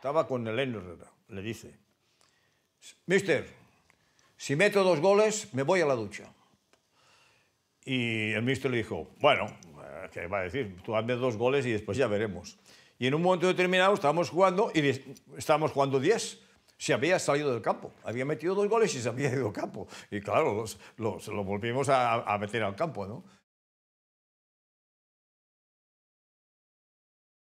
Estaba con el Herrera. Le dice, mister, si meto dos goles, me voy a la ducha. Y el mister le dijo, bueno, eh, ¿qué va a decir? Tú hazme dos goles y después ya veremos. Y en un momento determinado estábamos jugando y estábamos jugando 10. Se había salido del campo. Había metido dos goles y se había ido al campo. Y claro, lo lo volvimos a meter al campo, ¿no?